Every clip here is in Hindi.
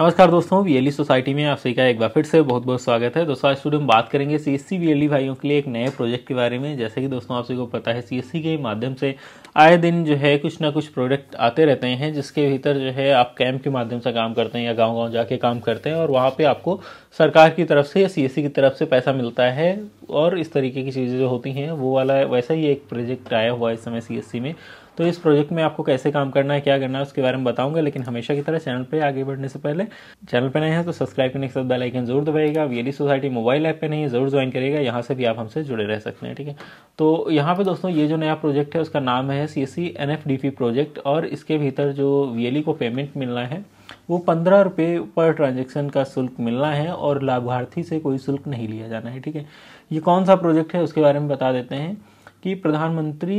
नमस्कार दोस्तों वीएलई सोसाइटी e में आप सभी का एक बार फिर से बहुत बहुत स्वागत है दोस्तों आज स्टूडियो में बात करेंगे सीएससी वीएलई e भाइयों के लिए एक नए प्रोजेक्ट के बारे में जैसे कि दोस्तों आप सभी को पता है सीएससी के माध्यम से आए दिन जो है कुछ ना कुछ प्रोजेक्ट आते रहते हैं जिसके भीतर जो है आप कैंप के माध्यम से काम करते हैं या गाँव गाँव जाके काम करते हैं और वहाँ पर आपको सरकार की तरफ से या सी की तरफ से पैसा मिलता है और इस तरीके की चीज़ें जो होती हैं वो वाला वैसा ही एक प्रोजेक्ट आया हुआ है इस समय सी में तो इस प्रोजेक्ट में आपको कैसे काम करना है क्या करना है उसके बारे में बताऊंगा लेकिन हमेशा की तरह चैनल पे आगे बढ़ने से पहले चैनल पे नए हैं तो सब्सक्राइब करने के साथ बेल आइकन जरूर दबाएगा वीएडी सोसाइटी मोबाइल ऐप पे नहीं है जरूर ज्वाइन करेगा यहाँ से भी आप हमसे जुड़े रह सकते हैं ठीक है तो यहाँ पर दोस्तों ये जो नया प्रोजेक्ट है उसका नाम है C C N F D P project और इसके भीतर जो वी e को पेमेंट मिलना है वो पंद्रह रुपये पर ट्रांजेक्शन का शुल्क मिलना है और लाभार्थी से कोई शुल्क नहीं लिया जाना है ठीक है ये कौन सा प्रोजेक्ट है उसके बारे में बता देते हैं कि प्रधानमंत्री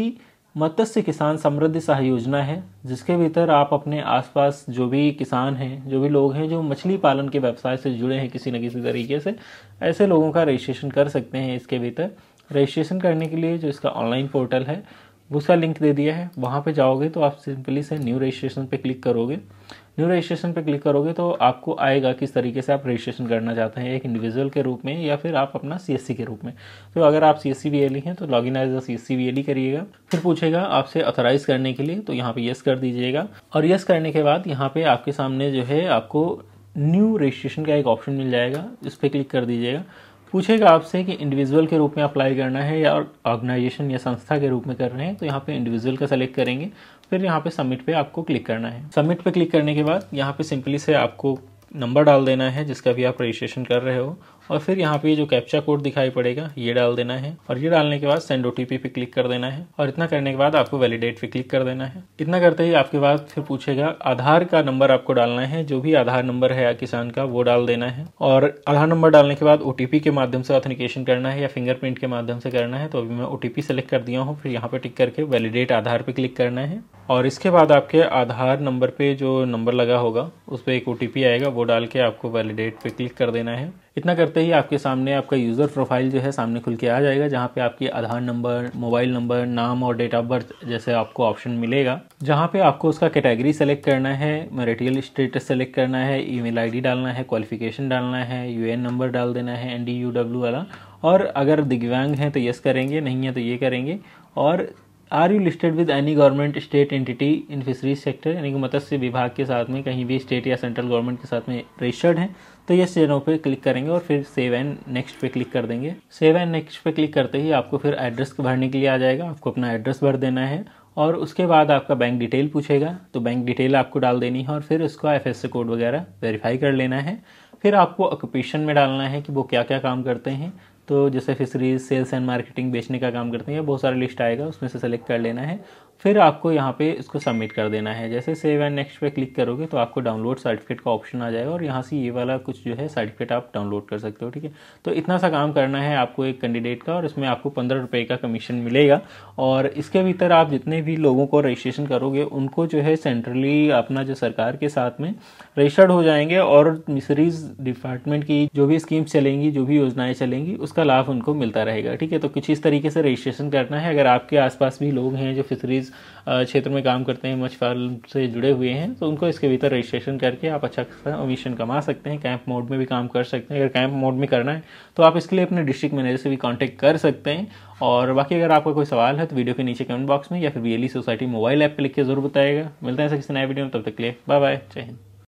मत्स्य किसान समृद्धि सहाय योजना है जिसके भीतर आप अपने आसपास जो भी किसान हैं जो भी लोग हैं जो मछली पालन के व्यवसाय से जुड़े हैं किसी न किसी तरीके से ऐसे लोगों का रजिस्ट्रेशन कर सकते हैं इसके भीतर रजिस्ट्रेशन करने के लिए जो इसका ऑनलाइन पोर्टल है उसका लिंक दे दिया है वहाँ पर जाओगे तो आप सिंपली से न्यू रजिस्ट्रेशन पर क्लिक करोगे न्यू रजिस्ट्रेशन पर क्लिक करोगे तो आपको आएगा किस तरीके से आप रजिस्ट्रेशन करना चाहते हैं एक इंडिविजुअल के रूप में या फिर आप अपना सी के रूप में तो अगर आप सी एस e हैं तो लॉग इन एज अ सी करिएगा फिर पूछेगा आपसे अथोराइज करने के लिए तो यहाँ पे यस कर दीजिएगा और यस करने के बाद यहाँ पे आपके सामने जो है आपको न्यू रजिस्ट्रेशन का एक ऑप्शन मिल जाएगा इस पर क्लिक कर दीजिएगा पूछेगा आपसे कि इंडिविजुअल के रूप में अप्लाई करना है या ऑर्गेनाइजेशन या संस्था के रूप में कर रहे हैं तो यहाँ पे इंडिविजुअल का सेलेक्ट करेंगे फिर यहाँ पे सबमिट पे आपको क्लिक करना है सबमिट पे क्लिक करने के बाद यहाँ पे सिंपली से आपको नंबर डाल देना है जिसका भी आप रजिस्ट्रेशन कर रहे हो और फिर यहाँ पे जो कैप्चा कोड दिखाई पड़ेगा ये डाल देना है और ये डालने के बाद सेंड ओ पे क्लिक कर देना है और इतना करने के बाद आपको वैलिडेट पे क्लिक कर देना है इतना करते ही आपके बाद फिर पूछेगा आधार का नंबर आपको डालना है जो भी आधार नंबर है किसान का वो डाल देना है और आधार नंबर डालने के बाद ओ के माध्यम से ऑथेंटिकेशन करना है या फिंगरप्रिंट के माध्यम से करना है तो अभी मैं ओ सेलेक्ट कर दिया हूँ फिर यहाँ पे टिक करके वैलिडेट आधार पर क्लिक करना है और इसके बाद आपके आधार नंबर पे जो नंबर लगा होगा उस पर एक ओ आएगा वो डाल के आपको वैलिडेट पे क्लिक कर देना है इतना करते ही आपके सामने आपका यूज़र प्रोफाइल जो है सामने खुल के आ जाएगा जहाँ पे आपकी आधार नंबर मोबाइल नंबर नाम और डेट ऑफ बर्थ जैसे आपको ऑप्शन मिलेगा जहाँ पे आपको उसका कैटेगरी सेलेक्ट करना है मेरिटियल स्टेटस सेलेक्ट करना है ईमेल आईडी डालना है क्वालिफिकेशन डालना है यूएन नंबर डाल देना है एन वाला और अगर दिव्यांग हैं तो यस करेंगे नहीं है तो ये करेंगे और are you listed with any government state entity in fisheries sector यानी कि मत्स्य विभाग के साथ में कहीं भी स्टेट या सेंट्रल गवर्नमेंट के साथ में रजिस्टर्ड हैं तो ये चैनल पे क्लिक करेंगे और फिर सेव एंड नेक्स्ट पे क्लिक कर देंगे सेव एंड नेक्स्ट पे क्लिक करते ही आपको फिर एड्रेस भरने के लिए आ जाएगा आपको अपना एड्रेस भर देना है और उसके बाद आपका बैंक डिटेल पूछेगा तो बैंक डिटेल आपको डाल देनी है और फिर उसका एफ एस कोड वगैरह वेरीफाई कर लेना है फिर आपको ऑक्यूपेशन में डालना है कि वो क्या क्या काम करते हैं तो जैसे फिशरीज सेल्स एंड मार्केटिंग बेचने का काम करते हैं बहुत सारा लिस्ट आएगा उसमें से सेलेक्ट कर लेना है फिर आपको यहाँ पे इसको सबमिट कर देना है जैसे सेव एंड नेक्स्ट पे क्लिक करोगे तो आपको डाउनलोड सर्टिफिकेट का ऑप्शन आ जाएगा और यहाँ से ये वाला कुछ जो है सर्टिफिकेट आप डाउनलोड कर सकते हो ठीक है तो इतना सा काम करना है आपको एक कैंडिडेट का और इसमें आपको पंद्रह रुपये का कमीशन मिलेगा और इसके भीतर आप जितने भी लोगों को रजिस्ट्रेशन करोगे उनको जो है सेंट्रली अपना जो सरकार के साथ में रजिस्टर्ड हो जाएंगे और मिसरीज डिपार्टमेंट की जो भी स्कीम्स चलेंगी जो भी योजनाएँ चलेंगी उसका उसका लाभ उनको मिलता रहेगा ठीक है तो कुछ इस तरीके से रजिस्ट्रेशन करना है अगर आपके आसपास भी लोग हैं जो फिशरीज़ क्षेत्र में काम करते हैं मछ से जुड़े हुए हैं तो उनको इसके भीतर रजिस्ट्रेशन करके आप अच्छा खासा कमीशन कमा सकते हैं कैंप मोड में भी काम कर सकते हैं अगर कैंप मोड में करना है तो आप इसके लिए अपने डिस्ट्रिक्ट मैनेजर से भी कॉन्टेक्ट कर सकते हैं और बाकी अगर आपका कोई सवाल है तो वीडियो के नीचे कमेंट बॉक्स में या फिर बी सोसाइटी मोबाइल ऐप पर लिख के जरूर बताएगा मिलते हैं किसी नए वीडियो में तब तक के लिए बाय बाय जय हिंद